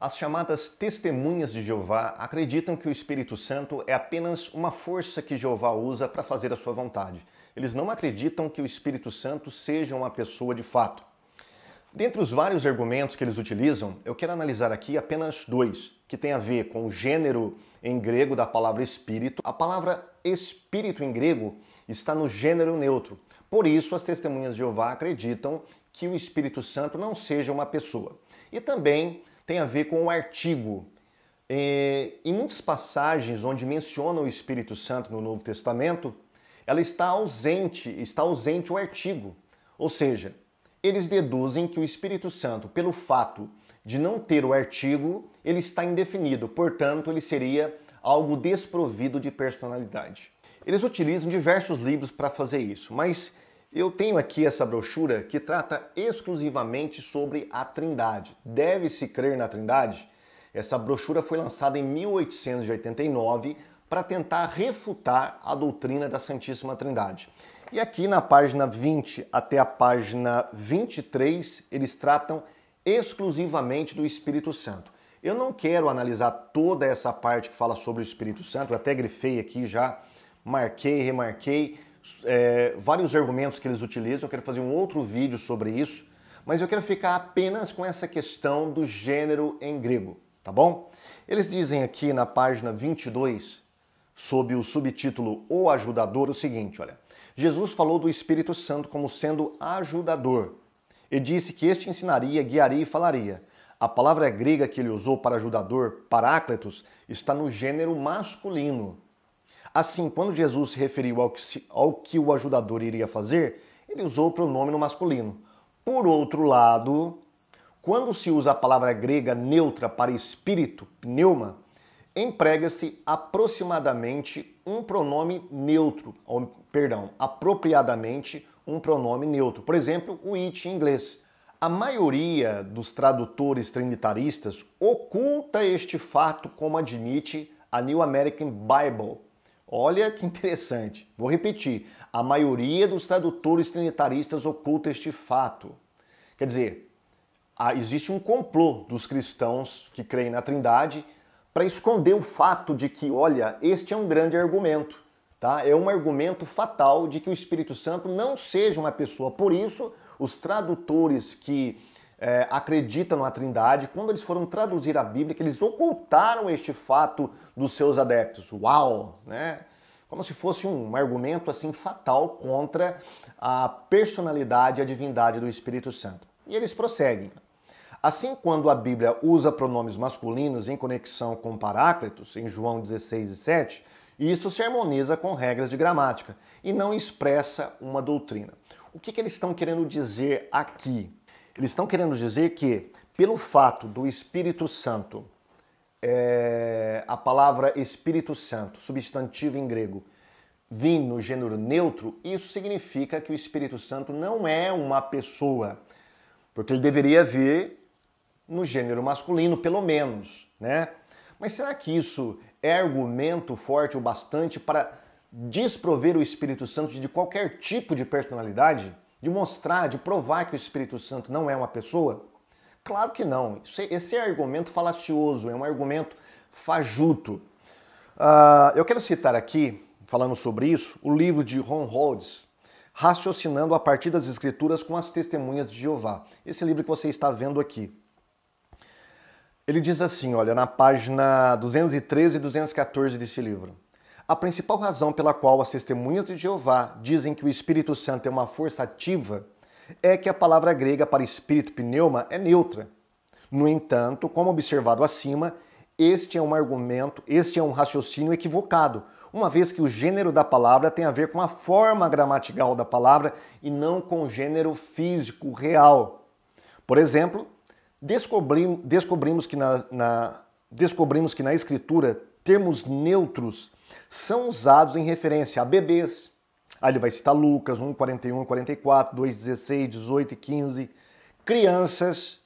As chamadas testemunhas de Jeová acreditam que o Espírito Santo é apenas uma força que Jeová usa para fazer a sua vontade. Eles não acreditam que o Espírito Santo seja uma pessoa de fato. Dentre os vários argumentos que eles utilizam, eu quero analisar aqui apenas dois, que têm a ver com o gênero em grego da palavra espírito. A palavra espírito em grego está no gênero neutro. Por isso, as testemunhas de Jeová acreditam que o Espírito Santo não seja uma pessoa. E também tem a ver com o artigo. É, em muitas passagens onde menciona o Espírito Santo no Novo Testamento, ela está ausente, está ausente o artigo. Ou seja, eles deduzem que o Espírito Santo, pelo fato de não ter o artigo, ele está indefinido, portanto, ele seria algo desprovido de personalidade. Eles utilizam diversos livros para fazer isso, mas eu tenho aqui essa brochura que trata exclusivamente sobre a Trindade. Deve-se crer na Trindade? Essa brochura foi lançada em 1889 para tentar refutar a doutrina da Santíssima Trindade. E aqui na página 20 até a página 23, eles tratam exclusivamente do Espírito Santo. Eu não quero analisar toda essa parte que fala sobre o Espírito Santo, eu até grifei aqui já, marquei, remarquei, é, vários argumentos que eles utilizam, eu quero fazer um outro vídeo sobre isso, mas eu quero ficar apenas com essa questão do gênero em grego, tá bom? Eles dizem aqui na página 22, sob o subtítulo O Ajudador, o seguinte, olha. Jesus falou do Espírito Santo como sendo ajudador e disse que este ensinaria, guiaria e falaria. A palavra grega que ele usou para ajudador, paráclitos, está no gênero masculino. Assim, quando Jesus se referiu ao que, ao que o ajudador iria fazer, ele usou o pronome no masculino. Por outro lado, quando se usa a palavra grega neutra para espírito, pneuma, emprega-se aproximadamente um pronome neutro, ou, perdão, apropriadamente um pronome neutro. Por exemplo, o it em inglês. A maioria dos tradutores trinitaristas oculta este fato, como admite a New American Bible, Olha que interessante. Vou repetir. A maioria dos tradutores trinitaristas oculta este fato. Quer dizer, existe um complô dos cristãos que creem na Trindade para esconder o fato de que, olha, este é um grande argumento, tá? É um argumento fatal de que o Espírito Santo não seja uma pessoa. Por isso, os tradutores que é, na Trindade, quando eles foram traduzir a Bíblia, que eles ocultaram este fato dos seus adeptos. Uau, né? Como se fosse um argumento assim fatal contra a personalidade e a divindade do Espírito Santo. E eles prosseguem. Assim, quando a Bíblia usa pronomes masculinos em conexão com Paráclitos, em João 16 e 7, isso se harmoniza com regras de gramática e não expressa uma doutrina. O que, que eles estão querendo dizer aqui? Eles estão querendo dizer que, pelo fato do Espírito Santo, é, a palavra Espírito Santo, substantivo em grego, vir no gênero neutro, isso significa que o Espírito Santo não é uma pessoa, porque ele deveria vir no gênero masculino, pelo menos, né? Mas será que isso é argumento forte o bastante para desprover o Espírito Santo de qualquer tipo de personalidade? de mostrar, de provar que o Espírito Santo não é uma pessoa? Claro que não. É, esse é argumento falacioso, é um argumento fajuto. Uh, eu quero citar aqui, falando sobre isso, o livro de Ron Rhodes, Raciocinando a partir das Escrituras com as Testemunhas de Jeová. Esse livro que você está vendo aqui. Ele diz assim, olha, na página 213 e 214 desse livro. A principal razão pela qual as testemunhas de Jeová dizem que o Espírito Santo é uma força ativa é que a palavra grega para espírito pneuma é neutra. No entanto, como observado acima, este é um argumento, este é um raciocínio equivocado, uma vez que o gênero da palavra tem a ver com a forma gramatical da palavra e não com o gênero físico real. Por exemplo, descobrimos, que na, na, descobrimos que na escritura termos neutros são usados em referência a bebês. Aí ele vai citar Lucas 1, 41, 44, 2, 16, 18 e 15. Crianças,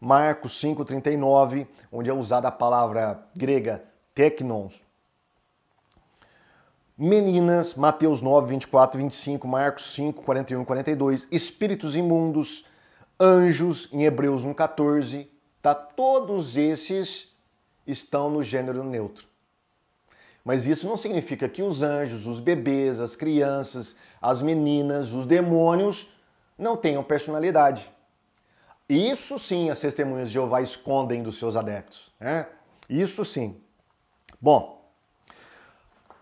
Marcos 5, 39, onde é usada a palavra grega technons. Meninas, Mateus 9, 24 e 25, Marcos 5, 41 e 42. Espíritos imundos, anjos, em Hebreus 1, 14. Tá? Todos esses estão no gênero neutro. Mas isso não significa que os anjos, os bebês, as crianças, as meninas, os demônios não tenham personalidade. Isso sim as testemunhas de Jeová escondem dos seus adeptos. Né? Isso sim. Bom,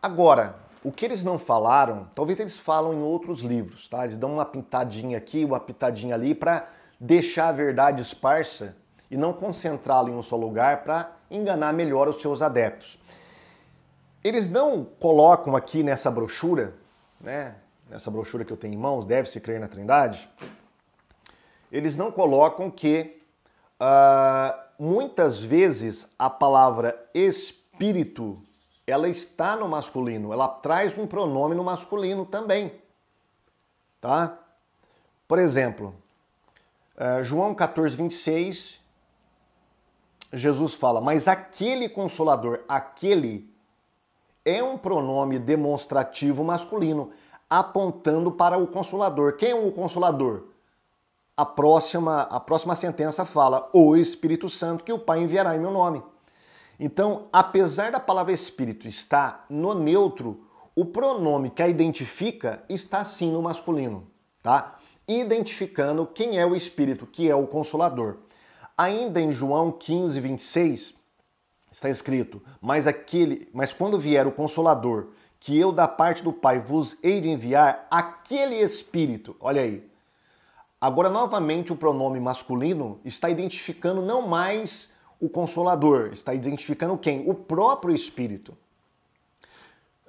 agora, o que eles não falaram, talvez eles falam em outros livros, tá? Eles dão uma pintadinha aqui, uma pitadinha ali para deixar a verdade esparsa e não concentrá-la em um só lugar para enganar melhor os seus adeptos. Eles não colocam aqui nessa brochura, né, nessa brochura que eu tenho em mãos, Deve-se Crer na Trindade, eles não colocam que uh, muitas vezes a palavra espírito ela está no masculino, ela traz um pronome no masculino também. Tá? Por exemplo, uh, João 14, 26, Jesus fala, mas aquele consolador, aquele é um pronome demonstrativo masculino, apontando para o consolador. Quem é o consolador? A próxima, a próxima sentença fala: O Espírito Santo que o Pai enviará em meu nome. Então, apesar da palavra espírito estar no neutro, o pronome que a identifica está sim no masculino, tá? Identificando quem é o espírito, que é o consolador. Ainda em João 15, 26, está escrito: "Mas aquele, mas quando vier o consolador, que eu da parte do Pai vos hei de enviar, aquele espírito". Olha aí. Agora novamente o pronome masculino está identificando não mais o consolador, está identificando quem? O próprio espírito.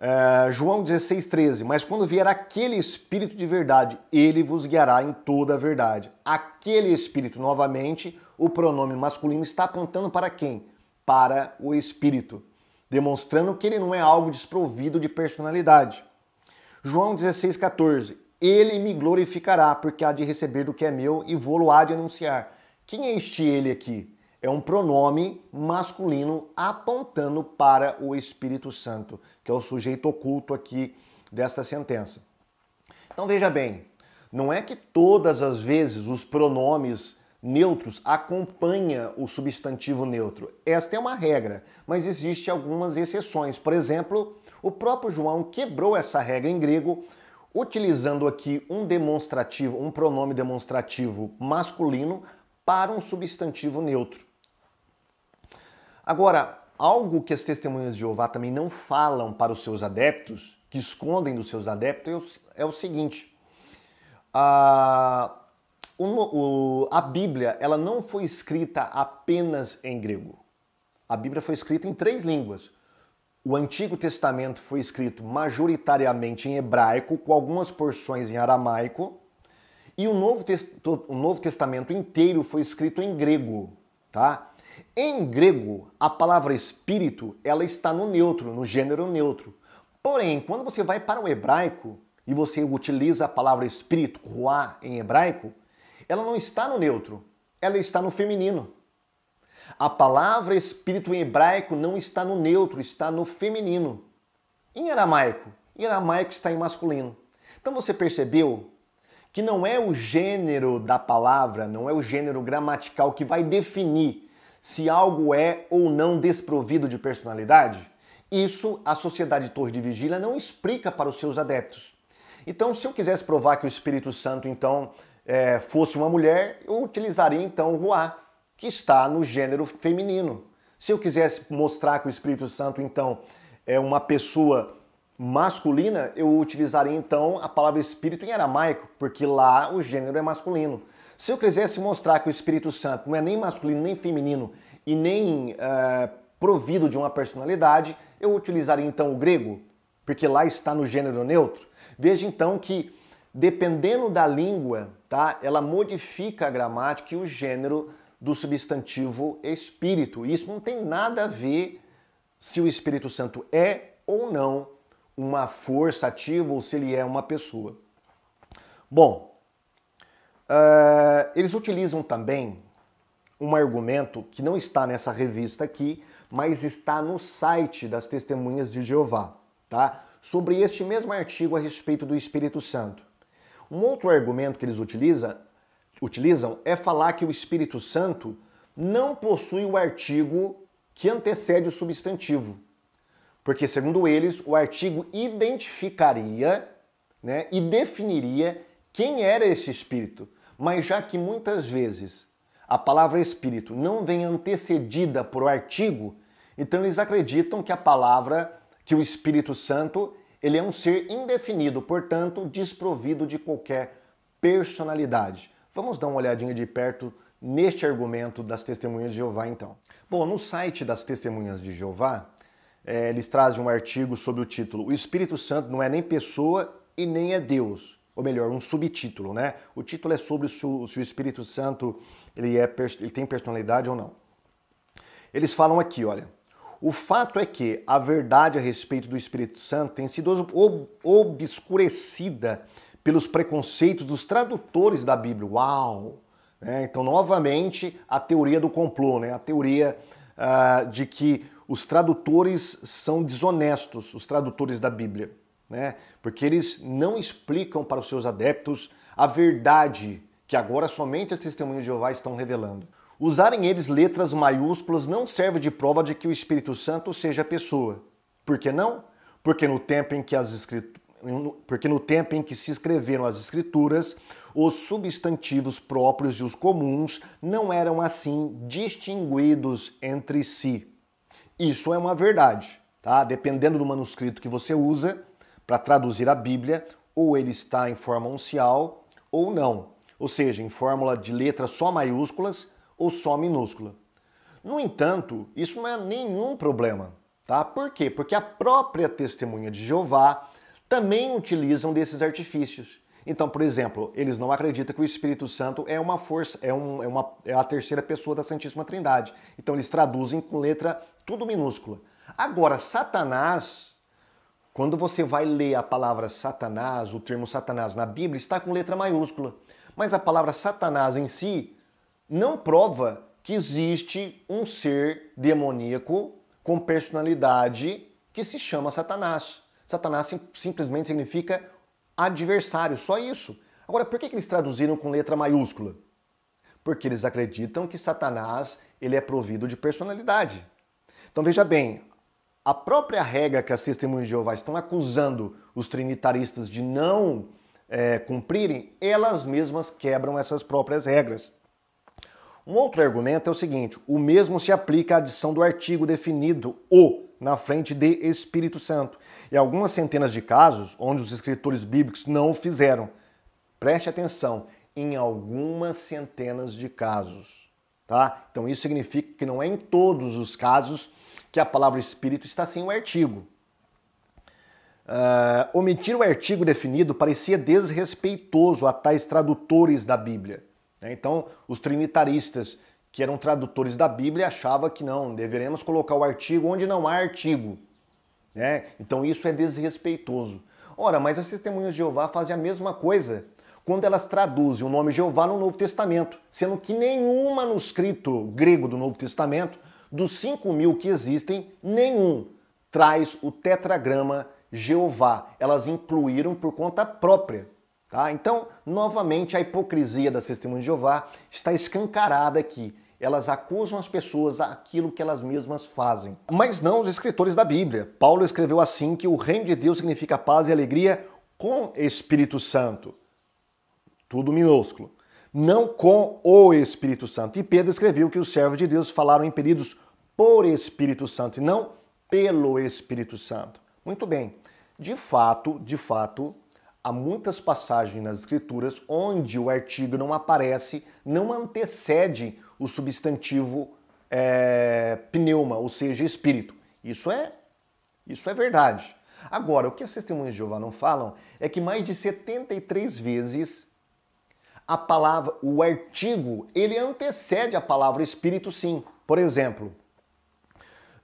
É, João 13. mas quando vier aquele Espírito de verdade, ele vos guiará em toda a verdade. Aquele Espírito, novamente, o pronome masculino está apontando para quem? para o espírito, demonstrando que ele não é algo desprovido de personalidade. João 16,14 Ele me glorificará, porque há de receber do que é meu e vou-lo há de anunciar. Quem é este ele aqui? É um pronome masculino apontando para o Espírito Santo, que é o sujeito oculto aqui desta sentença. Então veja bem, não é que todas as vezes os pronomes neutros acompanha o substantivo neutro. Esta é uma regra, mas existem algumas exceções. Por exemplo, o próprio João quebrou essa regra em grego, utilizando aqui um demonstrativo, um pronome demonstrativo masculino para um substantivo neutro. Agora, algo que as testemunhas de Jeová também não falam para os seus adeptos, que escondem dos seus adeptos, é o é seguinte. A ah, o, a Bíblia ela não foi escrita apenas em grego. A Bíblia foi escrita em três línguas. O Antigo Testamento foi escrito majoritariamente em hebraico, com algumas porções em aramaico, e o Novo, o Novo Testamento inteiro foi escrito em grego, tá? Em grego, a palavra espírito ela está no neutro, no gênero neutro. Porém, quando você vai para o hebraico e você utiliza a palavra espírito, ruá, em hebraico, ela não está no neutro, ela está no feminino. A palavra espírito em hebraico não está no neutro, está no feminino. Em aramaico, em aramaico está em masculino. Então você percebeu que não é o gênero da palavra, não é o gênero gramatical que vai definir se algo é ou não desprovido de personalidade? Isso a Sociedade Torre de Vigília não explica para os seus adeptos. Então, se eu quisesse provar que o Espírito Santo, então, é, fosse uma mulher, eu utilizaria então o Ruá, que está no gênero feminino. Se eu quisesse mostrar que o Espírito Santo então é uma pessoa masculina, eu utilizaria então a palavra espírito em aramaico, porque lá o gênero é masculino. Se eu quisesse mostrar que o Espírito Santo não é nem masculino, nem feminino e nem é, provido de uma personalidade, eu utilizaria então o grego, porque lá está no gênero neutro. Veja então que, dependendo da língua tá? Ela modifica a gramática e o gênero do substantivo espírito. Isso não tem nada a ver se o Espírito Santo é ou não uma força ativa ou se ele é uma pessoa. Bom, uh, eles utilizam também um argumento que não está nessa revista aqui, mas está no site das Testemunhas de Jeová, tá? Sobre este mesmo artigo a respeito do Espírito Santo. Um outro argumento que eles utilizam, utilizam é falar que o Espírito Santo não possui o artigo que antecede o substantivo. Porque, segundo eles, o artigo identificaria né, e definiria quem era esse espírito. Mas já que muitas vezes a palavra espírito não vem antecedida por artigo, então eles acreditam que a palavra, que o Espírito Santo, ele é um ser indefinido, portanto, desprovido de qualquer personalidade. Vamos dar uma olhadinha de perto neste argumento das testemunhas de Jeová, então. Bom, no site das testemunhas de Jeová, é, eles trazem um artigo sobre o título O Espírito Santo não é nem pessoa e nem é Deus. Ou melhor, um subtítulo, né? O título é sobre se o, se o Espírito Santo ele, é, ele tem personalidade ou não. Eles falam aqui, olha. O fato é que a verdade a respeito do Espírito Santo tem sido ob obscurecida pelos preconceitos dos tradutores da Bíblia. Uau! É, então, novamente, a teoria do complô, né? a teoria uh, de que os tradutores são desonestos, os tradutores da Bíblia, né? porque eles não explicam para os seus adeptos a verdade que agora somente as testemunhas de Jeová estão revelando. Usarem eles letras maiúsculas não serve de prova de que o Espírito Santo seja pessoa. Por que não? Porque no tempo em que as porque no tempo em que se escreveram as escrituras, os substantivos próprios e os comuns não eram assim distinguidos entre si. Isso é uma verdade, tá? Dependendo do manuscrito que você usa para traduzir a Bíblia, ou ele está em forma uncial ou não, ou seja, em fórmula de letras só maiúsculas ou só minúscula. No entanto, isso não é nenhum problema, tá? Por quê? Porque a própria testemunha de Jeová também utilizam desses artifícios. Então, por exemplo, eles não acreditam que o Espírito Santo é uma força, é, um, é, uma, é a terceira pessoa da Santíssima Trindade. Então, eles traduzem com letra tudo minúscula. Agora, Satanás, quando você vai ler a palavra Satanás, o termo Satanás na Bíblia, está com letra maiúscula. Mas a palavra Satanás em si não prova que existe um ser demoníaco com personalidade que se chama Satanás. Satanás sim, simplesmente significa adversário, só isso. Agora, por que, que eles traduziram com letra maiúscula? Porque eles acreditam que Satanás ele é provido de personalidade. Então veja bem, a própria regra que as testemunhas de Jeová estão acusando os trinitaristas de não é, cumprirem, elas mesmas quebram essas próprias regras. Um outro argumento é o seguinte: o mesmo se aplica à adição do artigo definido o na frente de Espírito Santo, e algumas centenas de casos onde os escritores bíblicos não o fizeram. Preste atenção, em algumas centenas de casos, tá? Então isso significa que não é em todos os casos que a palavra espírito está sem o artigo. Uh, omitir o artigo definido parecia desrespeitoso a tais tradutores da Bíblia né? Então, os trinitaristas, que eram tradutores da Bíblia, achavam que não, deveremos colocar o artigo onde não há artigo. Né? Então, isso é desrespeitoso. Ora, mas as testemunhas de Jeová fazem a mesma coisa quando elas traduzem o nome Jeová no Novo Testamento, sendo que nenhum manuscrito grego do Novo Testamento, dos 5 mil que existem, nenhum traz o tetragrama Jeová. Elas incluíram por conta própria. Tá? Então, novamente, a hipocrisia da Testemunha de Jeová está escancarada aqui. Elas acusam as pessoas aquilo que elas mesmas fazem. Mas não os escritores da Bíblia. Paulo escreveu assim que o reino de Deus significa paz e alegria com Espírito Santo. Tudo minúsculo. Não com o Espírito Santo. E Pedro escreveu que os servos de Deus falaram impelidos por Espírito Santo e não pelo Espírito Santo. Muito bem. De fato, de fato, Há muitas passagens nas escrituras onde o artigo não aparece, não antecede o substantivo é, pneuma, ou seja, espírito. Isso é, isso é verdade. Agora, o que as testemunhas de Jeová não falam é que mais de 73 vezes a palavra, o artigo, ele antecede a palavra espírito, sim. Por exemplo,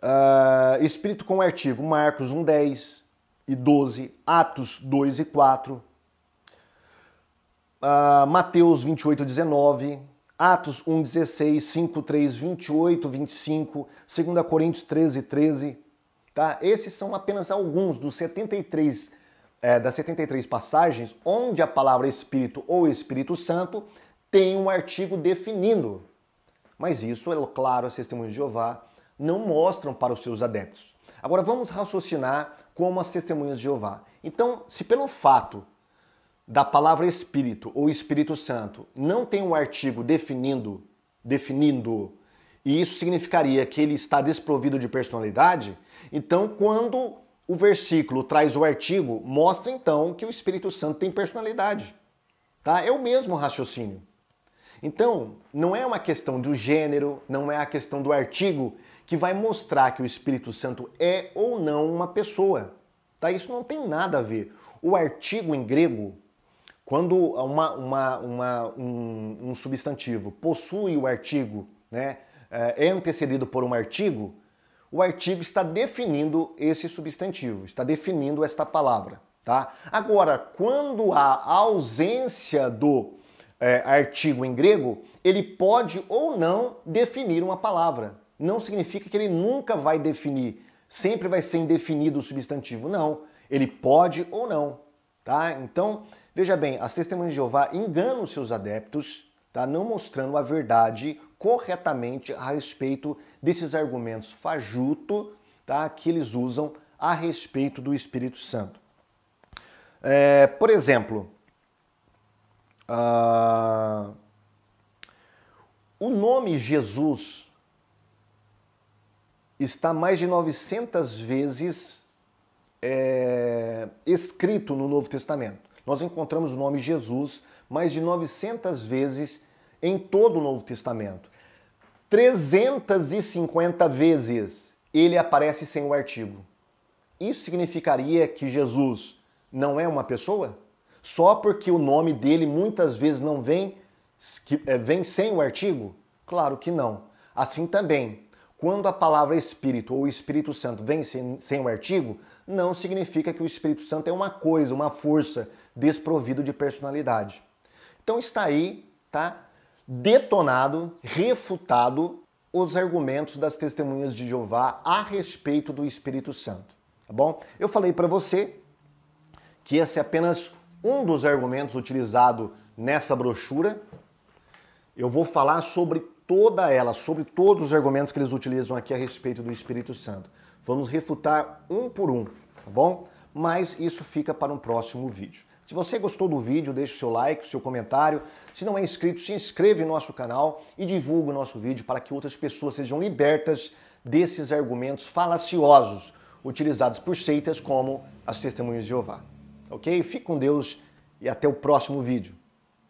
uh, espírito com artigo, Marcos 1,10, e 12, Atos 2 e 4, uh, ah, Mateus 28, e 19, Atos 1, 16, 5, 3, 28, 25, 2 Coríntios 13, 13. Tá? Esses são apenas alguns dos 73, é, das 73 passagens onde a palavra Espírito ou Espírito Santo tem um artigo definindo. Mas isso, é claro, as testemunhas de Jeová não mostram para os seus adeptos. Agora vamos raciocinar como as testemunhas de Jeová. Então, se pelo fato da palavra Espírito ou Espírito Santo não tem um artigo definindo, definindo, e isso significaria que ele está desprovido de personalidade, então quando o versículo traz o artigo, mostra então que o Espírito Santo tem personalidade. Tá? É o mesmo raciocínio. Então, não é uma questão do gênero, não é a questão do artigo que vai mostrar que o Espírito Santo é ou não uma pessoa. Tá? Isso não tem nada a ver. O artigo em grego, quando uma, uma, uma, um, um, substantivo possui o artigo, né, é, é antecedido por um artigo, o artigo está definindo esse substantivo, está definindo esta palavra. Tá? Agora, quando há ausência do é, artigo em grego, ele pode ou não definir uma palavra não significa que ele nunca vai definir, sempre vai ser indefinido o substantivo. Não, ele pode ou não, tá? Então, veja bem, as testemunhas de Jeová enganam os seus adeptos, tá? Não mostrando a verdade corretamente a respeito desses argumentos fajuto, tá? Que eles usam a respeito do Espírito Santo. É, por exemplo, uh, o nome Jesus está mais de 900 vezes é, escrito no Novo Testamento. Nós encontramos o nome Jesus mais de 900 vezes em todo o Novo Testamento. 350 vezes ele aparece sem o artigo. Isso significaria que Jesus não é uma pessoa? Só porque o nome dele muitas vezes não vem, é, vem sem o artigo? Claro que não. Assim também, quando a palavra Espírito ou Espírito Santo vem sem, sem artigo, não significa que o Espírito Santo é uma coisa, uma força desprovido de personalidade. Então está aí, tá? Detonado, refutado os argumentos das testemunhas de Jeová a respeito do Espírito Santo, tá bom? Eu falei para você que esse é apenas um dos argumentos utilizado nessa brochura. Eu vou falar sobre toda ela, sobre todos os argumentos que eles utilizam aqui a respeito do Espírito Santo. Vamos refutar um por um, tá bom? Mas isso fica para um próximo vídeo. Se você gostou do vídeo, deixe seu like, seu comentário. Se não é inscrito, se inscreve no nosso canal e divulgue o nosso vídeo para que outras pessoas sejam libertas desses argumentos falaciosos utilizados por seitas como as Testemunhas de Jeová. Ok? Fique com Deus e até o próximo vídeo.